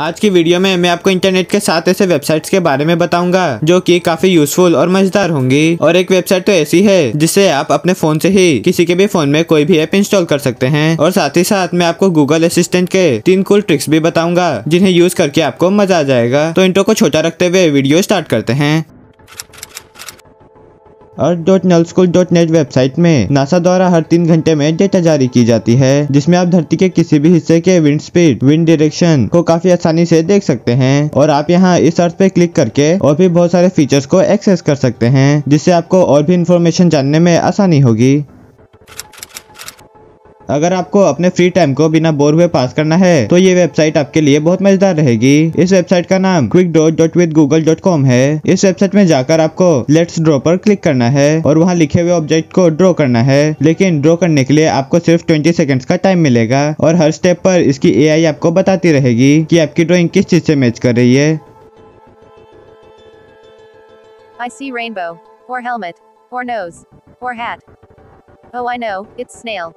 आज की वीडियो में मैं आपको इंटरनेट के साथ ऐसे वेबसाइट्स के बारे में बताऊंगा जो कि काफी यूजफुल और मजेदार होंगी और एक वेबसाइट तो ऐसी है जिसे आप अपने फोन से ही किसी के भी फोन में कोई भी ऐप इंस्टॉल कर सकते हैं और साथ ही साथ मैं आपको गूगल असिस्टेंट के तीन कुल ट्रिक्स भी बताऊंगा जिन्हें यूज करके आपको मजा आ जाएगा तो इंटो को छोटा रखते हुए वीडियो स्टार्ट करते हैं earth dot school dot net website में नासा द्वारा हर तीन घंटे में डेटा जारी की जाती है जिसमें आप धरती के किसी भी हिस्से के विंड स्पीड विंड डायरेक्शन को काफी आसानी से देख सकते हैं और आप यहाँ इस अर्थ पे क्लिक करके और भी बहुत सारे फीचर्स को एक्सेस कर सकते हैं जिससे आपको और भी इन्फॉर्मेशन जानने में आसानी होगी अगर आपको अपने फ्री टाइम को बिना बोर हुए पास करना है तो ये वेबसाइट आपके लिए बहुत मजेदार रहेगी इस वेबसाइट का नाम quick dot dot with Google dot com है इस वेबसाइट में जाकर आपको लेट्स ड्रॉ पर क्लिक करना है और वहाँ लिखे हुए ऑब्जेक्ट को ड्रॉ करना है लेकिन ड्रॉ करने के लिए आपको सिर्फ ट्वेंटी सेकेंड का टाइम मिलेगा और हर स्टेप पर इसकी ए आपको बताती रहेगी की आपकी ड्रॉइंग किस चीज से मैच कर रही है or helmet, or nose, or hat. Oh, I know, it's snail.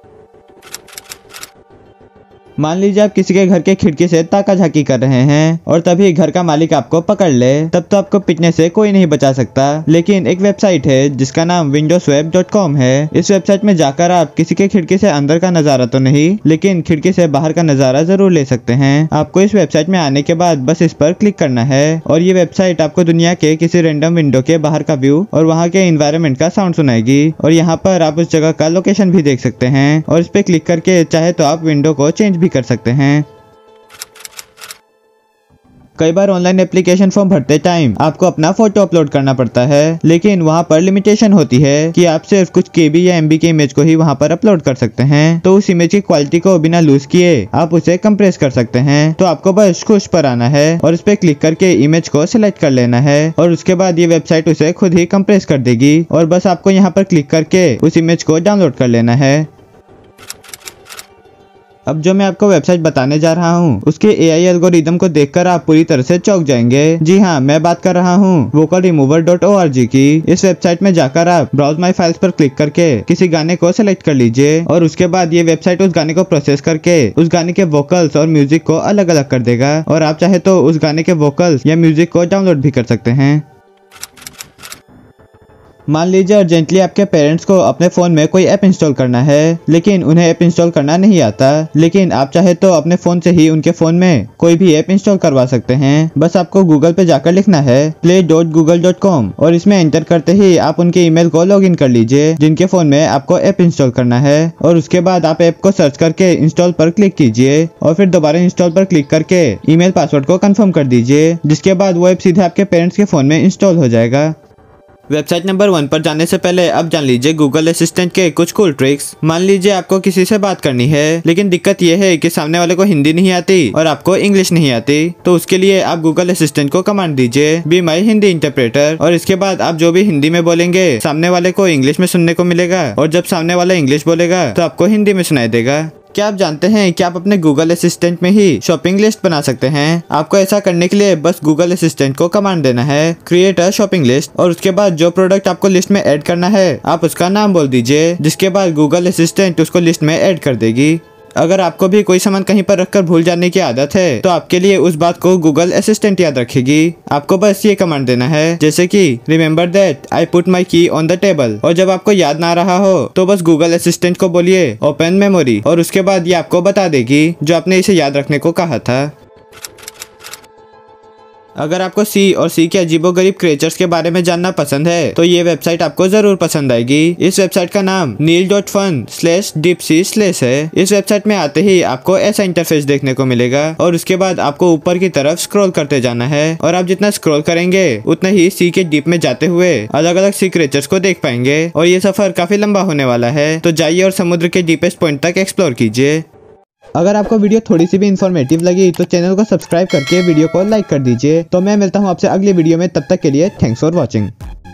मान लीजिए आप किसी के घर के खिड़की से झाकी कर रहे हैं और तभी घर का मालिक आपको पकड़ ले तब तो आपको पिटने से कोई नहीं बचा सकता लेकिन एक वेबसाइट है जिसका नाम विंडोज है इस वेबसाइट में जाकर आप किसी के खिड़की से अंदर का नजारा तो नहीं लेकिन खिड़की से बाहर का नजारा जरूर ले सकते हैं आपको इस वेबसाइट में आने के बाद बस इस पर क्लिक करना है और ये वेबसाइट आपको दुनिया के किसी रेंडम विंडो के बाहर का व्यू और वहाँ के इन्वायरमेंट का साउंड सुनाएगी और यहाँ पर आप उस जगह का लोकेशन भी देख सकते हैं और इस पे क्लिक करके चाहे तो आप विंडो को चेंज भी भी कर सकते हैं कई बार ऑनलाइन एप्लीकेशन फॉर्म भरते टाइम आपको अपना फोटो अपलोड करना पड़ता है लेकिन वहाँ पर लिमिटेशन होती है कि आप सिर्फ कुछ के बी या एमबी के इमेज को ही वहाँ पर अपलोड कर सकते हैं तो उस इमेज की क्वालिटी को बिना लूज किए आप उसे कंप्रेस कर सकते हैं तो आपको बस कुछ पर आना है और उस पर क्लिक करके इमेज को सिलेक्ट कर लेना है और उसके बाद ये वेबसाइट उसे खुद ही कंप्रेस कर देगी और बस आपको यहाँ पर क्लिक करके उस इमेज को डाउनलोड कर लेना है अब जो मैं आपको वेबसाइट बताने जा रहा हूँ उसके ए आई को देख आप पूरी तरह ऐसी चौक जाएंगे जी हाँ मैं बात कर रहा हूँ vocal remover dot O R G की इस वेबसाइट में जाकर आप ब्राउज माई फाइल्स पर क्लिक करके किसी गाने को सिलेक्ट कर लीजिए और उसके बाद ये वेबसाइट उस गाने को प्रोसेस करके उस गाने के वोकल्स और म्यूजिक को अलग अलग कर देगा और आप चाहे तो उस गाने के वोकल्स या म्यूजिक को डाउनलोड भी कर सकते हैं मान लीजिए अर्जेंटली आपके पेरेंट्स को अपने फ़ोन में कोई ऐप इंस्टॉल करना है लेकिन उन्हें ऐप इंस्टॉल करना नहीं आता लेकिन आप चाहे तो अपने फ़ोन से ही उनके फ़ोन में कोई भी ऐप इंस्टॉल करवा सकते हैं बस आपको गूगल पे जाकर लिखना है play dot Google dot com और इसमें एंटर करते ही आप उनके मेल को लॉग इन कर लीजिए जिनके फ़ोन में आपको ऐप इंस्टॉल करना है और उसके बाद आप ऐप को सर्च करके इंस्टॉल पर क्लिक कीजिए और फिर दोबारा इंस्टॉल पर क्लिक करके ईमेल पासवर्ड को कन्फर्म कर दीजिए जिसके बाद वो ऐप सीधे आपके पेरेंट्स के फ़ोन में इंस्टॉल हो जाएगा वेबसाइट नंबर वन पर जाने से पहले अब जान लीजिए गूगल असिस्टेंट के कुछ कूल ट्रिक्स मान लीजिए आपको किसी से बात करनी है लेकिन दिक्कत यह है कि सामने वाले को हिंदी नहीं आती और आपको इंग्लिश नहीं आती तो उसके लिए आप गूगल असिस्टेंट को कमांड दीजिए बी माई हिंदी इंटरप्रेटर और इसके बाद आप जो भी हिंदी में बोलेंगे सामने वाले को इंग्लिश में सुनने को मिलेगा और जब सामने वाला इंग्लिश बोलेगा तो आपको हिंदी में सुनाई देगा क्या आप जानते हैं कि आप अपने गूगल असिस्टेंट में ही शॉपिंग लिस्ट बना सकते हैं आपको ऐसा करने के लिए बस गूगल असिस्टेंट को कमांड देना है क्रिएट अ शॉपिंग लिस्ट और उसके बाद जो प्रोडक्ट आपको लिस्ट में ऐड करना है आप उसका नाम बोल दीजिए जिसके बाद गूगल असिस्टेंट उसको लिस्ट में एड कर देगी अगर आपको भी कोई सामान कहीं पर रखकर भूल जाने की आदत है तो आपके लिए उस बात को गूगल असिस्टेंट याद रखेगी आपको बस ये कमांड देना है जैसे कि remember that I put my key on the table और जब आपको याद ना रहा हो तो बस गूगल असिस्टेंट को बोलिए ओपन मेमोरी और उसके बाद ये आपको बता देगी जो आपने इसे याद रखने को कहा था अगर आपको सी और सी के अजीबो गरीब क्रिएचर्स के बारे में जानना पसंद है तो ये वेबसाइट आपको जरूर पसंद आएगी इस वेबसाइट का नाम Neal dot fun slash deep sea slash है इस वेबसाइट में आते ही आपको ऐसा इंटरफेस देखने को मिलेगा और उसके बाद आपको ऊपर की तरफ स्क्रोल करते जाना है और आप जितना स्क्रोल करेंगे उतना ही सी के डीप में जाते हुए अलग अलग सी क्रिएचर्स को देख पाएंगे और ये सफर काफी लंबा होने वाला है तो जाइए और समुद्र के डीपेस्ट पॉइंट तक एक्सप्लोर कीजिए अगर आपको वीडियो थोड़ी सी भी इन्फॉर्मेटिव लगी तो चैनल को सब्सक्राइब करके वीडियो को लाइक कर दीजिए तो मैं मिलता हूँ आपसे अगले वीडियो में तब तक के लिए थैंक्स फॉर वॉचिंग